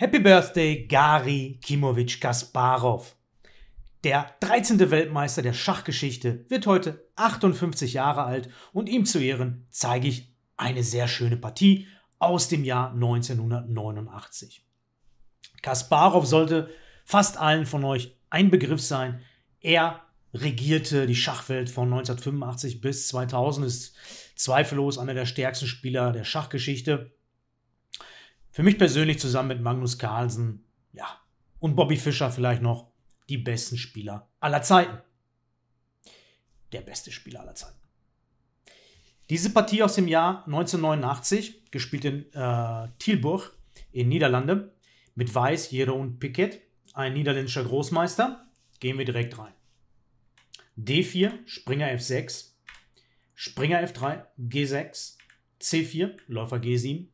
Happy Birthday, Gari Kimovic Kasparov. Der 13. Weltmeister der Schachgeschichte wird heute 58 Jahre alt und ihm zu Ehren zeige ich eine sehr schöne Partie aus dem Jahr 1989. Kasparov sollte fast allen von euch ein Begriff sein. Er regierte die Schachwelt von 1985 bis 2000, ist zweifellos einer der stärksten Spieler der Schachgeschichte für mich persönlich zusammen mit Magnus Carlsen, ja, und Bobby Fischer vielleicht noch die besten Spieler aller Zeiten. Der beste Spieler aller Zeiten. Diese Partie aus dem Jahr 1989, gespielt in äh, Tilburg in Niederlande, mit Weiß, Jeroen und Piquet, ein niederländischer Großmeister, gehen wir direkt rein. D4, Springer F6, Springer F3, G6, C4, Läufer G7,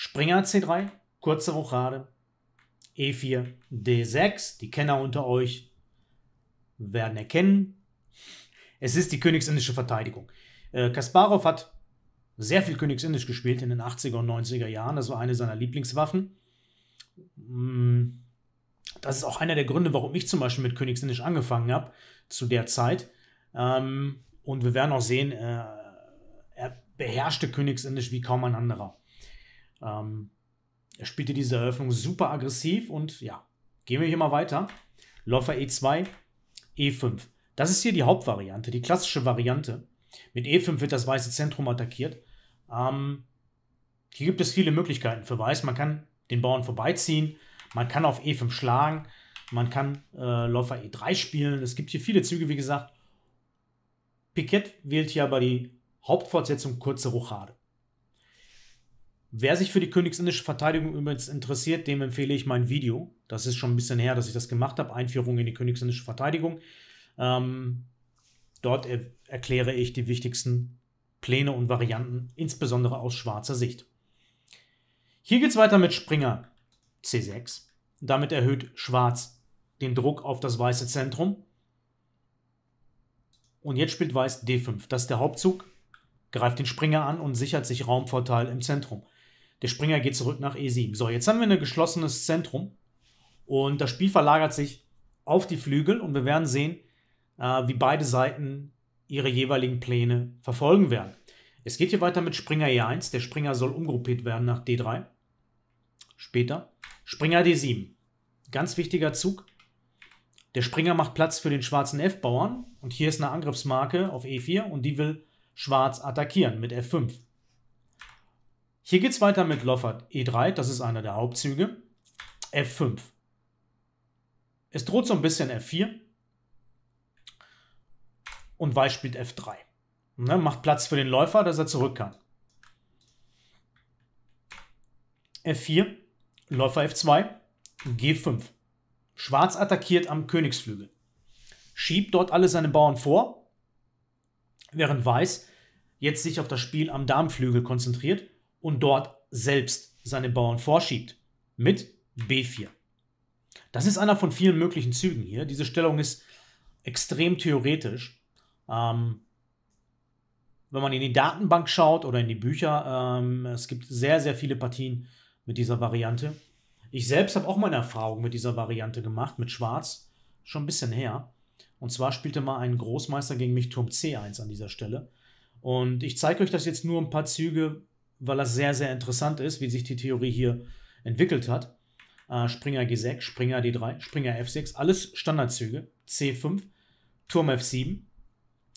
Springer C3, kurze Rochade, E4, D6. Die Kenner unter euch werden erkennen. Es ist die königsindische Verteidigung. Äh, Kasparov hat sehr viel Königsindisch gespielt in den 80er und 90er Jahren. Das war eine seiner Lieblingswaffen. Mm, das ist auch einer der Gründe, warum ich zum Beispiel mit Königsindisch angefangen habe zu der Zeit. Ähm, und wir werden auch sehen, äh, er beherrschte Königsindisch wie kaum ein anderer. Ähm, er spielte diese Eröffnung super aggressiv und ja, gehen wir hier mal weiter. Läufer E2, E5. Das ist hier die Hauptvariante, die klassische Variante. Mit E5 wird das weiße Zentrum attackiert. Ähm, hier gibt es viele Möglichkeiten für Weiß. Man kann den Bauern vorbeiziehen, man kann auf E5 schlagen, man kann äh, Läufer E3 spielen. Es gibt hier viele Züge, wie gesagt. Piquet wählt hier aber die Hauptfortsetzung kurze Rochade. Wer sich für die königsindische Verteidigung übrigens interessiert, dem empfehle ich mein Video. Das ist schon ein bisschen her, dass ich das gemacht habe. Einführung in die königsindische Verteidigung. Ähm, dort er erkläre ich die wichtigsten Pläne und Varianten, insbesondere aus schwarzer Sicht. Hier geht es weiter mit Springer C6. Damit erhöht Schwarz den Druck auf das weiße Zentrum. Und jetzt spielt Weiß D5. Das ist der Hauptzug, greift den Springer an und sichert sich Raumvorteil im Zentrum. Der Springer geht zurück nach E7. So, jetzt haben wir ein geschlossenes Zentrum und das Spiel verlagert sich auf die Flügel und wir werden sehen, äh, wie beide Seiten ihre jeweiligen Pläne verfolgen werden. Es geht hier weiter mit Springer E1. Der Springer soll umgruppiert werden nach D3. Später Springer D7. Ganz wichtiger Zug. Der Springer macht Platz für den schwarzen F-Bauern und hier ist eine Angriffsmarke auf E4 und die will schwarz attackieren mit F5. Hier geht es weiter mit Loffert. E3, das ist einer der Hauptzüge. F5. Es droht so ein bisschen F4. Und Weiß spielt F3. Ne, macht Platz für den Läufer, dass er zurück kann. F4, Läufer F2, G5. Schwarz attackiert am Königsflügel. Schiebt dort alle seine Bauern vor, während Weiß jetzt sich auf das Spiel am Darmflügel konzentriert und dort selbst seine Bauern vorschiebt. Mit B4. Das ist einer von vielen möglichen Zügen hier. Diese Stellung ist extrem theoretisch. Ähm, wenn man in die Datenbank schaut oder in die Bücher, ähm, es gibt sehr, sehr viele Partien mit dieser Variante. Ich selbst habe auch meine Erfahrung mit dieser Variante gemacht, mit Schwarz, schon ein bisschen her. Und zwar spielte mal ein Großmeister gegen mich Turm C1 an dieser Stelle. Und ich zeige euch das jetzt nur ein paar Züge, weil das sehr, sehr interessant ist, wie sich die Theorie hier entwickelt hat. Äh, Springer G6, Springer D3, Springer F6, alles Standardzüge. C5, Turm F7.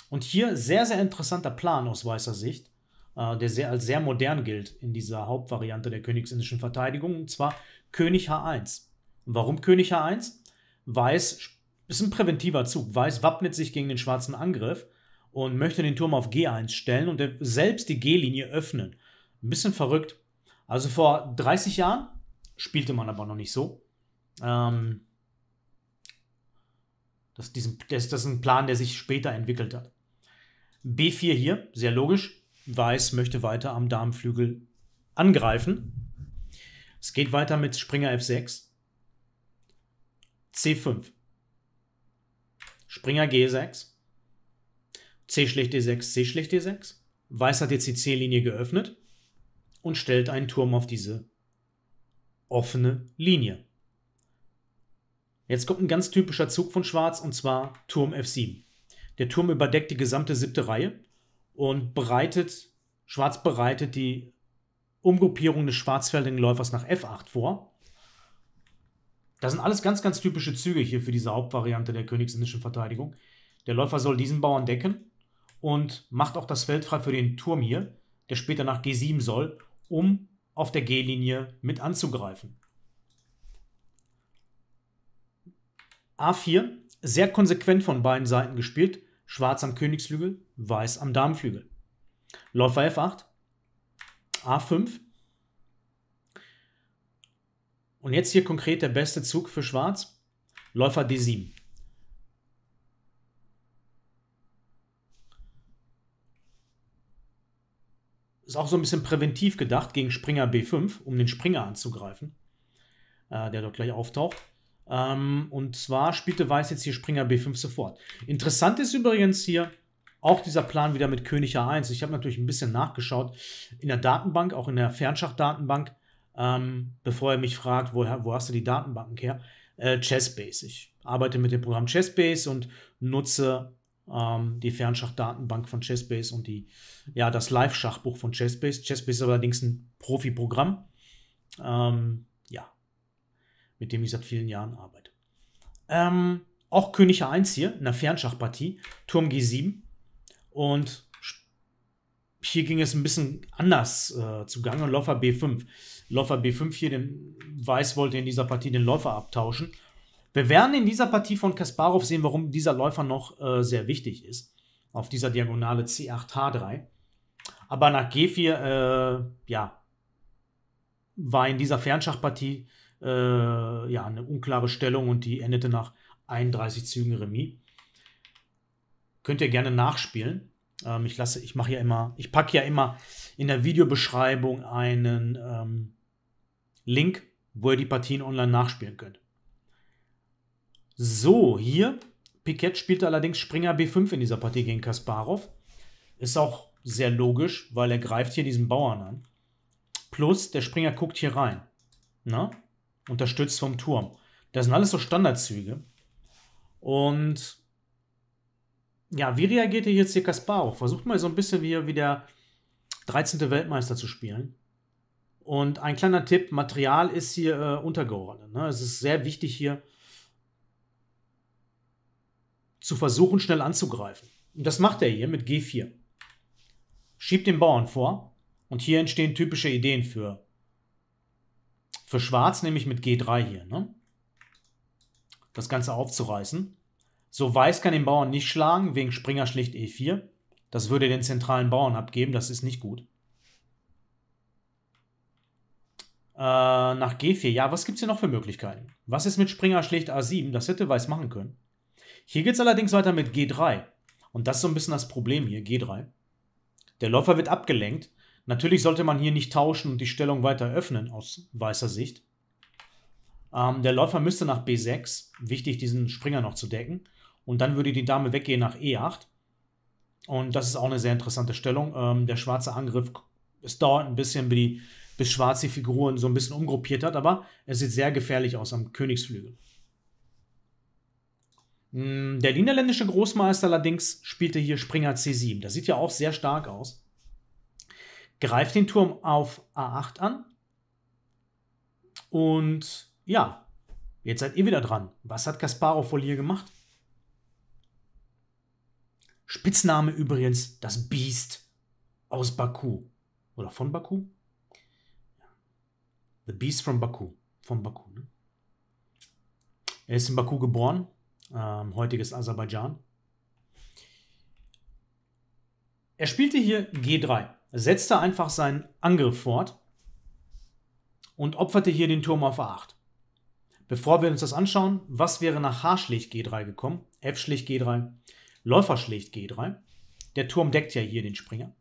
Und hier sehr, sehr interessanter Plan aus weißer Sicht, äh, der sehr, als sehr modern gilt in dieser Hauptvariante der königsindischen Verteidigung, und zwar König H1. warum König H1? Weiß ist ein präventiver Zug. Weiß wappnet sich gegen den schwarzen Angriff und möchte den Turm auf G1 stellen und selbst die G-Linie öffnen ein bisschen verrückt. Also vor 30 Jahren spielte man aber noch nicht so. Ähm, das, diesen, das, das ist ein Plan, der sich später entwickelt hat. B4 hier, sehr logisch. Weiß möchte weiter am Darmflügel angreifen. Es geht weiter mit Springer F6. C5. Springer G6. C schlecht D6, C schlecht D6. Weiß hat jetzt die C-Linie geöffnet und stellt einen Turm auf diese offene Linie. Jetzt kommt ein ganz typischer Zug von Schwarz und zwar Turm F7. Der Turm überdeckt die gesamte siebte Reihe und bereitet, Schwarz bereitet die Umgruppierung des schwarzfeldigen Läufers nach F8 vor. Das sind alles ganz, ganz typische Züge hier für diese Hauptvariante der königsindischen Verteidigung. Der Läufer soll diesen Bauern decken und macht auch das Feld frei für den Turm hier, der später nach G7 soll um auf der G-Linie mit anzugreifen. A4, sehr konsequent von beiden Seiten gespielt, schwarz am Königsflügel, weiß am Damenflügel. Läufer F8, A5. Und jetzt hier konkret der beste Zug für schwarz, Läufer D7. Ist auch so ein bisschen präventiv gedacht gegen Springer B5, um den Springer anzugreifen, äh, der dort gleich auftaucht. Ähm, und zwar spielte Weiß jetzt hier Springer B5 sofort. Interessant ist übrigens hier auch dieser Plan wieder mit König A1. Ich habe natürlich ein bisschen nachgeschaut in der Datenbank, auch in der Fernschachdatenbank, ähm, bevor er mich fragt, wo, wo hast du die Datenbanken her? Äh, Chessbase. Ich arbeite mit dem Programm Chessbase und nutze ähm, die Fernschachdatenbank von Chessbase und die, ja, das Live-Schachbuch von Chessbase. Chessbase ist allerdings ein Profi-Programm, ähm, ja, mit dem ich seit vielen Jahren arbeite. Ähm, auch König A1 hier, in der Fernschachpartie, Turm G7 und hier ging es ein bisschen anders äh, zugange. Läufer B5. Läufer B5 hier, den Weiß wollte in dieser Partie den Läufer abtauschen wir werden in dieser Partie von Kasparov sehen, warum dieser Läufer noch äh, sehr wichtig ist. Auf dieser Diagonale C8H3. Aber nach G4, äh, ja, war in dieser Fernschachpartie äh, ja, eine unklare Stellung und die endete nach 31 Zügen Remis. Könnt ihr gerne nachspielen. Ähm, ich lasse, ich mache ja immer, ich packe ja immer in der Videobeschreibung einen ähm, Link, wo ihr die Partien online nachspielen könnt. So, hier. Piquet spielte allerdings Springer B5 in dieser Partie gegen Kasparov. Ist auch sehr logisch, weil er greift hier diesen Bauern an. Plus, der Springer guckt hier rein. Na? Ne? Unterstützt vom Turm. Das sind alles so Standardzüge. Und ja, wie reagiert hier jetzt hier Kasparov? Versucht mal so ein bisschen wie, wie der 13. Weltmeister zu spielen. Und ein kleiner Tipp: Material ist hier äh, untergeordnet. Ne? Es ist sehr wichtig hier, zu versuchen, schnell anzugreifen. Und das macht er hier mit G4. Schiebt den Bauern vor und hier entstehen typische Ideen für, für Schwarz, nämlich mit G3 hier. Ne? Das Ganze aufzureißen. So Weiß kann den Bauern nicht schlagen, wegen Springer schlicht E4. Das würde den zentralen Bauern abgeben, das ist nicht gut. Äh, nach G4. Ja, was gibt es hier noch für Möglichkeiten? Was ist mit Springer schlicht A7? Das hätte Weiß machen können. Hier geht es allerdings weiter mit G3. Und das ist so ein bisschen das Problem hier, G3. Der Läufer wird abgelenkt. Natürlich sollte man hier nicht tauschen und die Stellung weiter öffnen aus weißer Sicht. Ähm, der Läufer müsste nach B6, wichtig diesen Springer noch zu decken. Und dann würde die Dame weggehen nach E8. Und das ist auch eine sehr interessante Stellung. Ähm, der schwarze Angriff, es dauert ein bisschen, bis, die, bis schwarz Figuren so ein bisschen umgruppiert hat, aber es sieht sehr gefährlich aus am Königsflügel. Hm, der niederländische Großmeister allerdings spielte hier Springer C7. Das sieht ja auch sehr stark aus. Greift den Turm auf A8 an. Und ja, jetzt seid ihr wieder dran. Was hat Kasparov wohl hier gemacht? Spitzname übrigens das Beast aus Baku. Oder von Baku? The Beast from Baku. Von Baku, ne? Er ist in Baku geboren, ähm, heutiges Aserbaidschan. Er spielte hier G3, setzte einfach seinen Angriff fort und opferte hier den Turm auf A8. Bevor wir uns das anschauen, was wäre nach H schlicht G3 gekommen? F schlicht G3, Läufer schlicht G3. Der Turm deckt ja hier den Springer.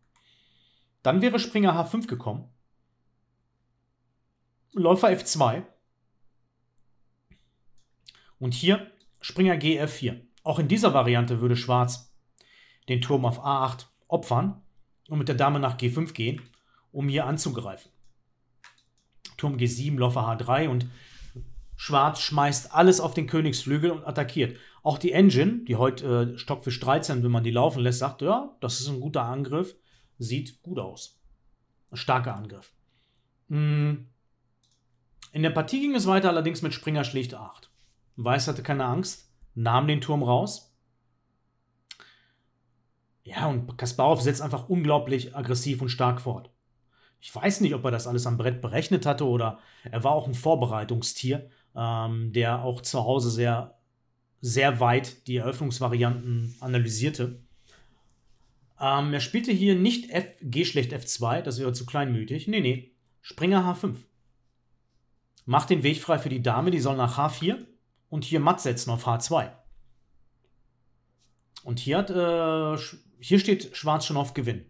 Dann wäre Springer H5 gekommen. Läufer F2. Und hier Springer gf 4 Auch in dieser Variante würde Schwarz den Turm auf A8 opfern und mit der Dame nach G5 gehen, um hier anzugreifen. Turm G7, Läufer H3 und Schwarz schmeißt alles auf den Königsflügel und attackiert. Auch die Engine, die heute äh, Stock 13, wenn man die laufen lässt, sagt, ja, das ist ein guter Angriff, sieht gut aus. Ein starker Angriff. Hm. In der Partie ging es weiter allerdings mit Springer schlicht 8. Weiß hatte keine Angst, nahm den Turm raus. Ja, und Kasparov setzt einfach unglaublich aggressiv und stark fort. Ich weiß nicht, ob er das alles am Brett berechnet hatte oder er war auch ein Vorbereitungstier, ähm, der auch zu Hause sehr, sehr weit die Eröffnungsvarianten analysierte. Ähm, er spielte hier nicht F, G schlecht F2, das wäre zu kleinmütig. Nee, nee. Springer H5. Macht den Weg frei für die Dame, die soll nach H4 und hier Matt setzen auf H2. Und hier, hat, äh, hier steht Schwarz schon auf Gewinn.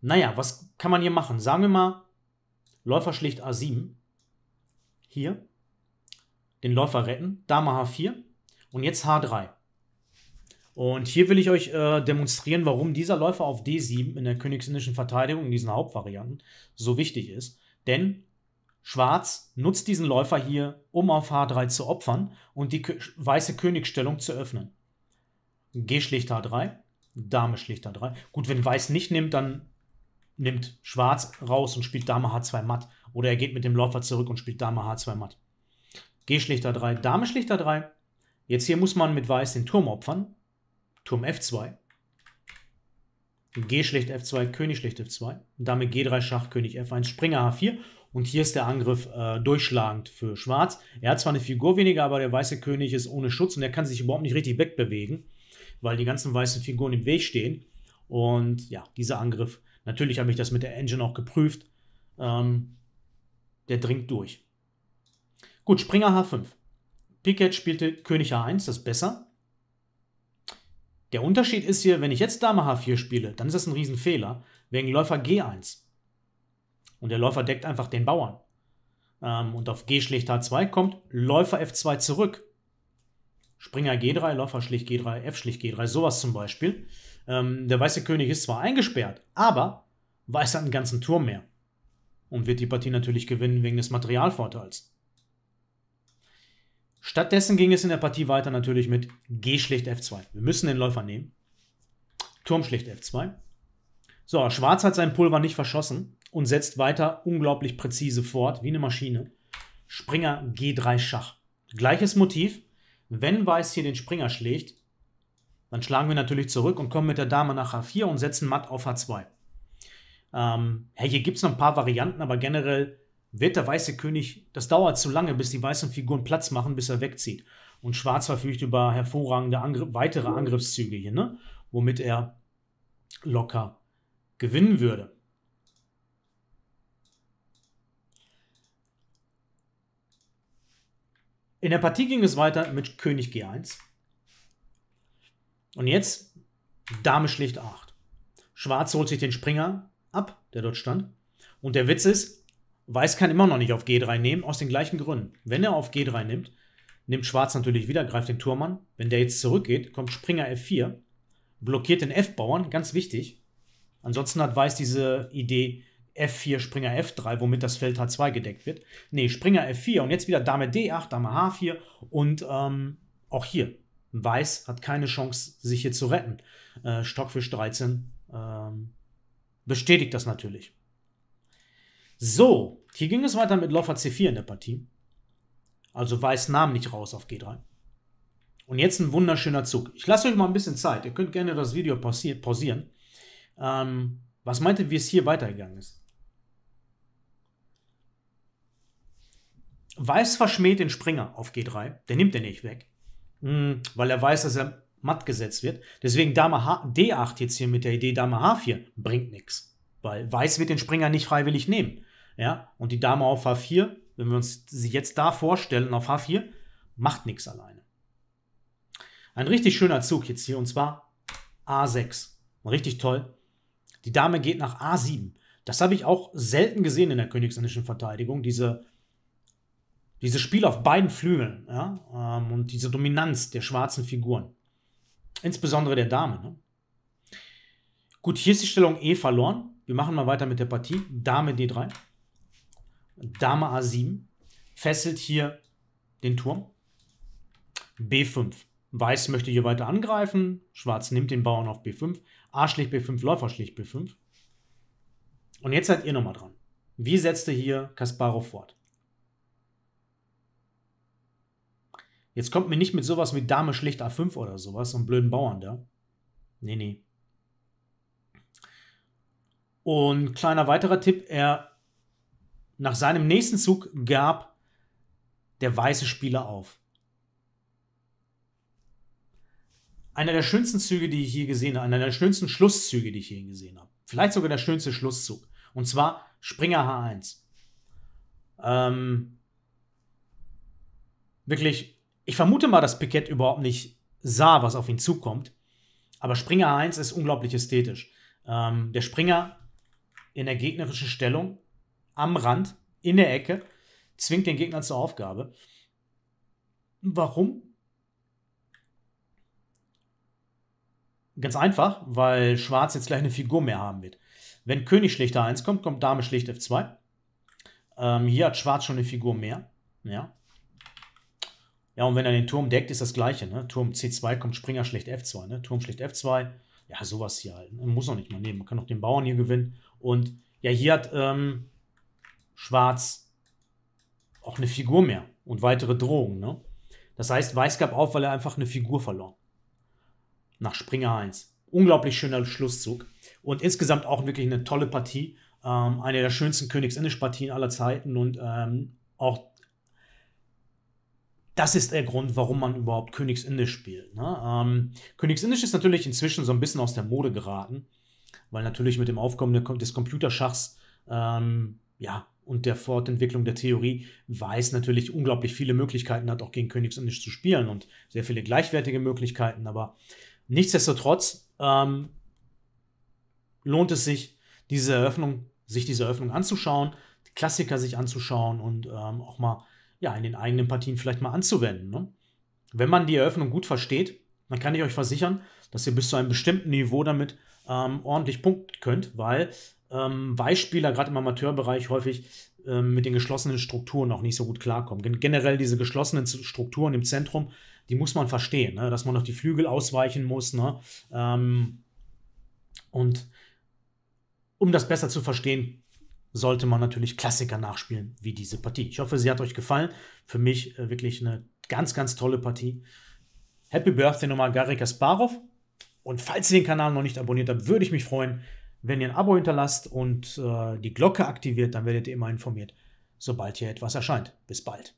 Naja, was kann man hier machen? Sagen wir mal, Läufer schlägt A7. Hier. Den Läufer retten. Dame H4. Und jetzt H3. Und hier will ich euch äh, demonstrieren, warum dieser Läufer auf D7 in der königsindischen Verteidigung, in diesen Hauptvarianten, so wichtig ist. Denn Schwarz nutzt diesen Läufer hier, um auf H3 zu opfern und die weiße Königsstellung zu öffnen. G schlicht H3, Dame schlicht H3. Gut, wenn Weiß nicht nimmt, dann nimmt Schwarz raus und spielt Dame H2 matt. Oder er geht mit dem Läufer zurück und spielt Dame H2 matt. G schlicht h 3 Dame schlicht h 3 Jetzt hier muss man mit Weiß den Turm opfern. Turm F2. G schlicht F2, König schlicht F2. Dame G3, Schach, König F1, Springer H4. Und hier ist der Angriff äh, durchschlagend für Schwarz. Er hat zwar eine Figur weniger, aber der weiße König ist ohne Schutz und er kann sich überhaupt nicht richtig wegbewegen, weil die ganzen weißen Figuren im Weg stehen. Und ja, dieser Angriff, natürlich habe ich das mit der Engine auch geprüft, ähm, der dringt durch. Gut, Springer H5. Piquet spielte König H1, das ist besser. Der Unterschied ist hier, wenn ich jetzt Dame H4 spiele, dann ist das ein Riesenfehler, wegen Läufer G1. Und der Läufer deckt einfach den Bauern. Ähm, und auf G schlägt H2 kommt Läufer F2 zurück. Springer G3, Läufer schlägt G3, F schlägt G3, sowas zum Beispiel. Ähm, der weiße König ist zwar eingesperrt, aber weiß hat einen ganzen Turm mehr. Und wird die Partie natürlich gewinnen wegen des Materialvorteils. Stattdessen ging es in der Partie weiter natürlich mit G schlicht F2. Wir müssen den Läufer nehmen. Turm schlicht F2. So, Schwarz hat sein Pulver nicht verschossen und setzt weiter unglaublich präzise fort, wie eine Maschine. Springer G3 Schach. Gleiches Motiv. Wenn Weiß hier den Springer schlägt, dann schlagen wir natürlich zurück und kommen mit der Dame nach H4 und setzen Matt auf H2. Ähm, hey, hier gibt es noch ein paar Varianten, aber generell wird der weiße König, das dauert zu lange, bis die weißen Figuren Platz machen, bis er wegzieht. Und Schwarz verfügt über hervorragende Angr weitere Angriffszüge hier, ne? womit er locker gewinnen würde. In der Partie ging es weiter mit König G1. Und jetzt Dame schlicht 8. Schwarz holt sich den Springer ab, der dort stand. Und der Witz ist, Weiß kann immer noch nicht auf G3 nehmen, aus den gleichen Gründen. Wenn er auf G3 nimmt, nimmt Schwarz natürlich wieder, greift den Turm an. Wenn der jetzt zurückgeht, kommt Springer F4, blockiert den F-Bauern, ganz wichtig. Ansonsten hat Weiß diese Idee, F4, Springer F3, womit das Feld H2 gedeckt wird. Nee, Springer F4 und jetzt wieder Dame D8, Dame H4 und ähm, auch hier. Weiß hat keine Chance, sich hier zu retten. Äh, Stockfisch 13 ähm, bestätigt das natürlich. So, hier ging es weiter mit Läufer C4 in der Partie. Also Weiß nahm nicht raus auf G3. Und jetzt ein wunderschöner Zug. Ich lasse euch mal ein bisschen Zeit. Ihr könnt gerne das Video pausieren. Ähm, was ihr, wie es hier weitergegangen ist? Weiß verschmäht den Springer auf G3. Der nimmt er nicht weg, hm, weil er weiß, dass er matt gesetzt wird. Deswegen Dame H D8 jetzt hier mit der Idee Dame H4 bringt nichts, weil Weiß wird den Springer nicht freiwillig nehmen. Ja, und die Dame auf H4, wenn wir uns sie jetzt da vorstellen auf H4, macht nichts alleine. Ein richtig schöner Zug jetzt hier und zwar A6. Richtig toll. Die Dame geht nach A7. Das habe ich auch selten gesehen in der königsländischen Verteidigung, diese dieses Spiel auf beiden Flügeln ja, ähm, und diese Dominanz der schwarzen Figuren, insbesondere der Dame. Ne? Gut, hier ist die Stellung E verloren. Wir machen mal weiter mit der Partie. Dame D3, Dame A7, fesselt hier den Turm. B5. Weiß möchte hier weiter angreifen. Schwarz nimmt den Bauern auf B5. A schlägt B5, Läufer schlägt B5. Und jetzt seid ihr nochmal dran. Wie setzte hier Kasparov fort? Jetzt kommt mir nicht mit sowas wie Dame schlecht A5 oder sowas, so einen blöden Bauern da. Nee, nee. Und kleiner weiterer Tipp, er nach seinem nächsten Zug gab der weiße Spieler auf. Einer der schönsten Züge, die ich je gesehen habe, einer der schönsten Schlusszüge, die ich je gesehen habe. Vielleicht sogar der schönste Schlusszug. Und zwar Springer H1. Ähm, wirklich ich vermute mal, dass Piquet überhaupt nicht sah, was auf ihn zukommt. Aber Springer 1 ist unglaublich ästhetisch. Ähm, der Springer in der gegnerischen Stellung, am Rand, in der Ecke, zwingt den Gegner zur Aufgabe. Warum? Ganz einfach, weil Schwarz jetzt gleich eine Figur mehr haben wird. Wenn König schlicht a 1 kommt, kommt Dame schlicht F2. Ähm, hier hat Schwarz schon eine Figur mehr. Ja. Ja, und wenn er den Turm deckt, ist das gleiche. Ne? Turm C2 kommt Springer schlecht F2, ne? Turm schlecht F2. Ja, sowas hier halt. Man ne? muss noch nicht mal nehmen. Man kann auch den Bauern hier gewinnen. Und ja, hier hat ähm, Schwarz auch eine Figur mehr und weitere Drohungen. Ne? Das heißt, Weiß gab auf, weil er einfach eine Figur verlor. Nach Springer 1. Unglaublich schöner Schlusszug. Und insgesamt auch wirklich eine tolle Partie. Ähm, eine der schönsten Königsindisch-Partien aller Zeiten und ähm, auch das ist der Grund, warum man überhaupt Königsindisch spielt. Ne? Ähm, Königsindisch ist natürlich inzwischen so ein bisschen aus der Mode geraten, weil natürlich mit dem Aufkommen des Computerschachs ähm, ja, und der Fortentwicklung der Theorie Weiß natürlich unglaublich viele Möglichkeiten hat, auch gegen Königsindisch zu spielen und sehr viele gleichwertige Möglichkeiten. Aber nichtsdestotrotz ähm, lohnt es sich, diese Eröffnung, sich diese Eröffnung anzuschauen, die Klassiker sich anzuschauen und ähm, auch mal ja, in den eigenen Partien vielleicht mal anzuwenden. Ne? Wenn man die Eröffnung gut versteht, dann kann ich euch versichern, dass ihr bis zu einem bestimmten Niveau damit ähm, ordentlich punkten könnt, weil ähm, Weichspieler gerade im Amateurbereich häufig ähm, mit den geschlossenen Strukturen auch nicht so gut klarkommen. Gen generell diese geschlossenen Strukturen im Zentrum, die muss man verstehen, ne? dass man auf die Flügel ausweichen muss. Ne? Ähm, und um das besser zu verstehen, sollte man natürlich Klassiker nachspielen, wie diese Partie. Ich hoffe, sie hat euch gefallen. Für mich äh, wirklich eine ganz, ganz tolle Partie. Happy Birthday nochmal Gary Kasparov. Und falls ihr den Kanal noch nicht abonniert habt, würde ich mich freuen, wenn ihr ein Abo hinterlasst und äh, die Glocke aktiviert, dann werdet ihr immer informiert, sobald hier etwas erscheint. Bis bald.